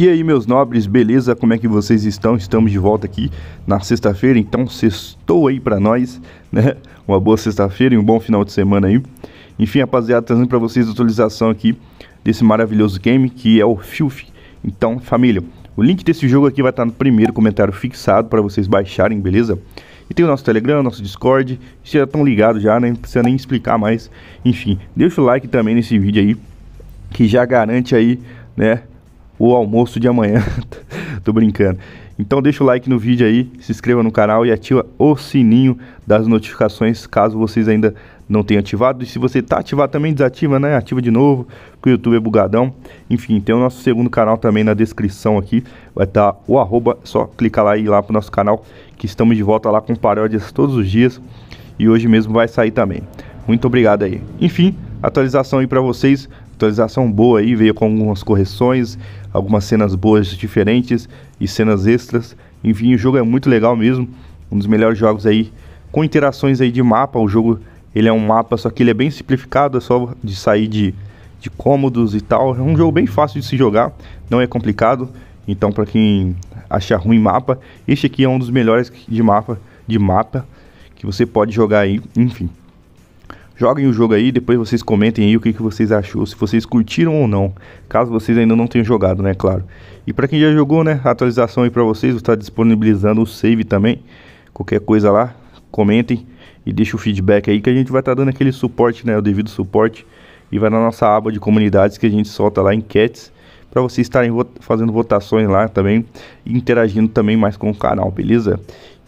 E aí, meus nobres, beleza? Como é que vocês estão? Estamos de volta aqui na sexta-feira, então sextou aí para nós, né? Uma boa sexta-feira e um bom final de semana aí. Enfim, rapaziada, trazendo para vocês a atualização aqui desse maravilhoso game que é o Filth. Então, família, o link desse jogo aqui vai estar no primeiro comentário fixado para vocês baixarem, beleza? E tem o nosso Telegram, nosso Discord, vocês já estão ligados já, né? Não precisa nem explicar mais. Enfim, deixa o like também nesse vídeo aí, que já garante aí, né? o almoço de amanhã. Tô brincando. Então deixa o like no vídeo aí, se inscreva no canal e ativa o sininho das notificações caso vocês ainda não tenham ativado. E se você tá ativado também, desativa, né? Ativa de novo, porque o YouTube é bugadão. Enfim, tem o nosso segundo canal também na descrição aqui. Vai estar tá o arroba, só clicar lá e ir lá pro nosso canal, que estamos de volta lá com paródias todos os dias. E hoje mesmo vai sair também. Muito obrigado aí. Enfim, atualização aí para vocês atualização boa aí, veio com algumas correções, algumas cenas boas diferentes e cenas extras. Enfim, o jogo é muito legal mesmo, um dos melhores jogos aí, com interações aí de mapa. O jogo ele é um mapa, só que ele é bem simplificado, é só de sair de, de cômodos e tal. É um jogo bem fácil de se jogar, não é complicado. Então, para quem achar ruim mapa, este aqui é um dos melhores de mapa, de mapa que você pode jogar aí, enfim. Joguem o jogo aí, depois vocês comentem aí o que, que vocês achou, se vocês curtiram ou não. Caso vocês ainda não tenham jogado, né, claro. E para quem já jogou, né, a atualização aí para vocês, está disponibilizando o save também. Qualquer coisa lá, comentem e deixem o feedback aí que a gente vai estar tá dando aquele suporte, né, o devido suporte. E vai na nossa aba de comunidades que a gente solta lá enquetes para vocês estarem fazendo votações lá também, interagindo também mais com o canal, beleza?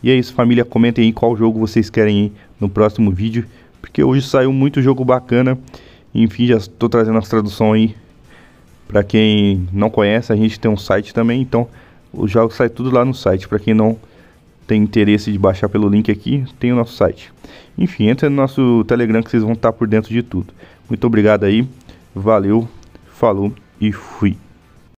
E é isso, família. Comentem aí qual jogo vocês querem ir no próximo vídeo porque hoje saiu muito jogo bacana. Enfim, já estou trazendo as traduções aí. Para quem não conhece, a gente tem um site também, então o jogo sai tudo lá no site. Para quem não tem interesse de baixar pelo link aqui, tem o nosso site. Enfim, entra no nosso Telegram que vocês vão estar por dentro de tudo. Muito obrigado aí, valeu, falou e fui.